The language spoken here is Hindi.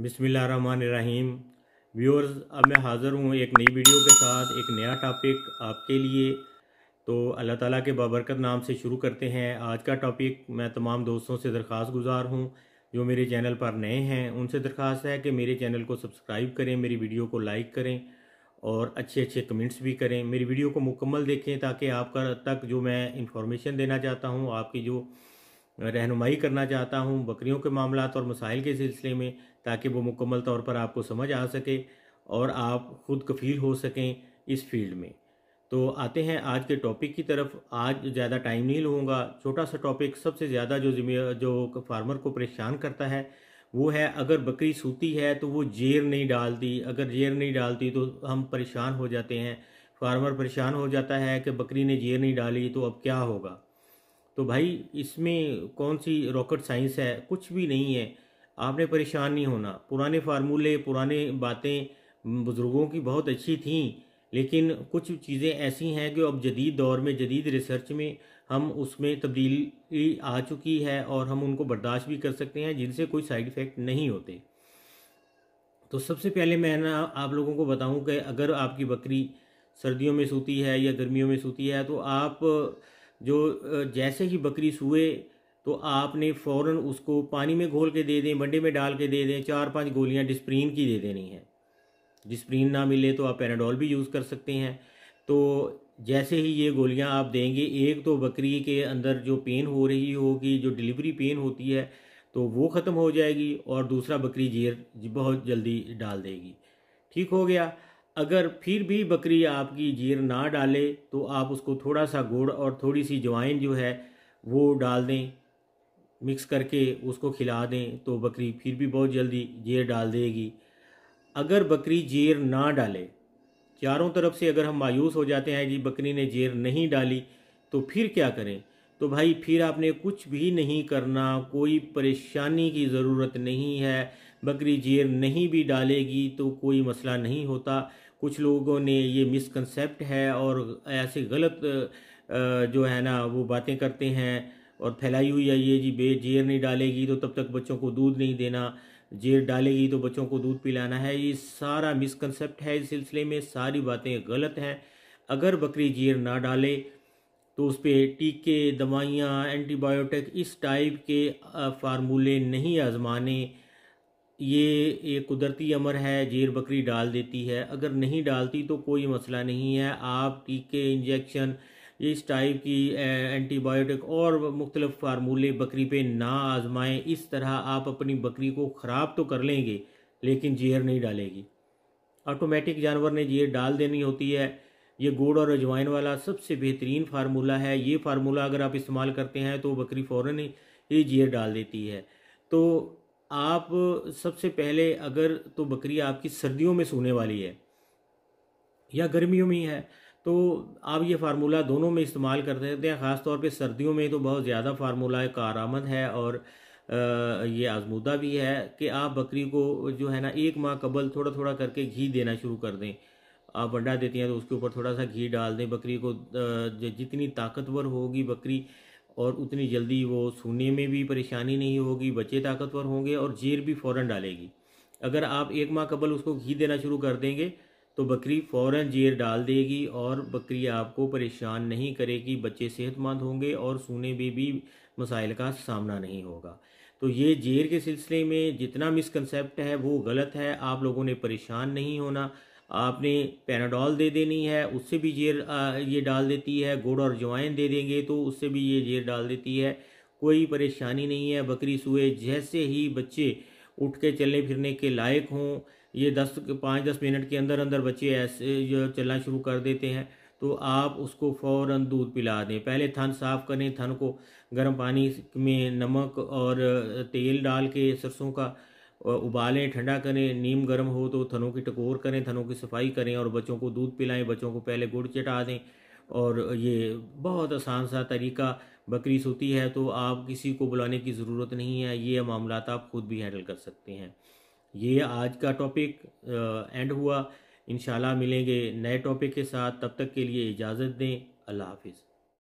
बिसमीम व्यूअर्स अब मैं हाज़िर हूँ एक नई वीडियो के साथ एक नया टॉपिक आपके लिए तो अल्लाह ताला के बाबरकत नाम से शुरू करते हैं आज का टॉपिक मैं तमाम दोस्तों से दरख्वास्त गुजार हूँ जो मेरे चैनल पर नए हैं उनसे दरख्वास्त है कि मेरे चैनल को सब्सक्राइब करें मेरी वीडियो को लाइक करें और अच्छे अच्छे कमेंट्स भी करें मेरी वीडियो को मुकम्मल देखें ताकि आपका तक जो मैं इंफॉर्मेशन देना चाहता हूँ आपकी जो रहनुमाई करना चाहता हूँ बकरियों के मामला और मसाइल के सिलसिले में ताकि वो मुकम्मल तौर पर आपको समझ आ सके और आप ख़ुद कफील हो सकें इस फील्ड में तो आते हैं आज के टॉपिक की तरफ आज ज़्यादा टाइम नहीं लूँगा छोटा सा टॉपिक सबसे ज़्यादा जो जिम्मे जो फार्मर को परेशान करता है वो है अगर बकरी सूती है तो वो जेर नहीं डालती अगर जेर नहीं डालती तो हम परेशान हो जाते हैं फार्मर परेशान हो जाता है कि बकरी ने जेर नहीं डाली तो अब क्या होगा तो भाई इसमें कौन सी रॉकेट साइंस है कुछ भी नहीं है आपने परेशान नहीं होना पुराने फार्मूले पुराने बातें बुज़ुर्गों की बहुत अच्छी थी लेकिन कुछ चीज़ें ऐसी हैं कि अब जदीद दौर में जदीद रिसर्च में हम उसमें तब्दीली आ चुकी है और हम उनको बर्दाश्त भी कर सकते हैं जिनसे कोई साइड इफ़ेक्ट नहीं होते तो सबसे पहले मैं ना आप लोगों को बताऊं कि अगर आपकी बकरी सर्दियों में सूती है या गर्मियों में सूती है तो आप जो जैसे ही बकरी सूए तो आपने फ़ौर उसको पानी में घोल के दे दें बंडे में डाल के दे दें चार पांच गोलियां डिस्प्रीन की दे देनी है डिस्प्रीन ना मिले तो आप पेनाडोल भी यूज़ कर सकते हैं तो जैसे ही ये गोलियां आप देंगे एक तो बकरी के अंदर जो पेन हो रही होगी जो डिलीवरी पेन होती है तो वो ख़त्म हो जाएगी और दूसरा बकरी जेर बहुत जल्दी डाल देगी ठीक हो गया अगर फिर भी बकरी आपकी जीर ना डाले तो आप उसको थोड़ा सा गुड़ और थोड़ी सी जवाइन जो है वो डाल दें मिक्स करके उसको खिला दें तो बकरी फिर भी बहुत जल्दी जेर डाल देगी अगर बकरी जेर ना डाले चारों तरफ से अगर हम मायूस हो जाते हैं जी बकरी ने जेर नहीं डाली तो फिर क्या करें तो भाई फिर आपने कुछ भी नहीं करना कोई परेशानी की ज़रूरत नहीं है बकरी जेर नहीं भी डालेगी तो कोई मसला नहीं होता कुछ लोगों ने ये मिसकनसेप्ट है और ऐसे गलत जो है ना वो बातें करते हैं और फैलाई हुई है ये जी बे जेर नहीं डालेगी तो तब तक बच्चों को दूध नहीं देना जेर डालेगी तो बच्चों को दूध पिलाना है ये सारा मिसकनसेप्ट है इस सिलसिले में सारी बातें गलत हैं अगर बकरी जेर ना डाले तो उस पर टीके दवाइयाँ एंटीबायोटिक इस टाइप के फार्मूले नहीं आजमाने ये ये कुदरती अमर है जीर बकरी डाल देती है अगर नहीं डालती तो कोई मसला नहीं है आप टीके इंजेक्शन इस टाइप की एंटीबायोटिक और मुख्तलिफ फार्मूले बकरी पे ना आजमाएं इस तरह आप अपनी बकरी को ख़राब तो कर लेंगे लेकिन जीहर नहीं डालेगी ऑटोमेटिक जानवर ने जीहर डाल देनी होती है ये गुड़ और अजवाइन वाला सबसे बेहतरीन फार्मूला है ये फार्मूला अगर आप इस्तेमाल करते हैं तो बकरी फ़ौर ही जीहर डाल देती है तो आप सबसे पहले अगर तो बकरी आपकी सर्दियों में सोने वाली है या गर्मियों में है तो आप ये फार्मूला दोनों में इस्तेमाल कर सकते हैं ख़ास तौर पे सर्दियों में तो बहुत ज़्यादा फार्मूला आमद है और ये आजमूदा भी है कि आप बकरी को जो है ना एक माह कबल थोड़ा थोड़ा करके घी देना शुरू कर दें आप अंडा देती हैं तो उसके ऊपर थोड़ा सा घी डाल दें बकरी को जितनी ताकतवर होगी बकरी और उतनी जल्दी वो सूने में भी परेशानी नहीं होगी बच्चे ताकतवर होंगे और जेर भी फ़ौर डालेगी अगर आप एक माह कबल उसको घी देना शुरू कर देंगे तो बकरी फ़ौर जेर डाल देगी और बकरी आपको परेशान नहीं करेगी बच्चे सेहतमंद होंगे और सूने में भी मसाइल का सामना नहीं होगा तो ये जेर के सिलसिले में जितना मिसकनसेप्ट है वो गलत है आप लोगों ने परेशान नहीं होना आपने पेनाडॉल दे देनी है उससे भी जेर ये डाल देती है गुड़ और जवाइन दे देंगे तो उससे भी ये जेर डाल देती है कोई परेशानी नहीं है बकरी सूए जैसे ही बच्चे उठ के चलने फिरने के लायक हों ये दस पाँच दस मिनट के अंदर अंदर बच्चे ऐसे जो चलना शुरू कर देते हैं तो आप उसको फ़ौर दूध पिला दें पहले थन साफ़ करें थन को गर्म पानी में नमक और तेल डाल के सरसों का उबालें ठंडा करें नीम गर्म हो तो थनों की टकोर करें थनों की सफाई करें और बच्चों को दूध पिलाएं बच्चों को पहले गुड़ चटा दें और ये बहुत आसान सा तरीका बकरी सोती है तो आप किसी को बुलाने की ज़रूरत नहीं है ये मामला आप खुद भी हैंडल कर सकते हैं ये आज का टॉपिक एंड हुआ इन मिलेंगे नए टॉपिक के साथ तब तक के लिए इजाज़त दें अल्लाह हाफिज़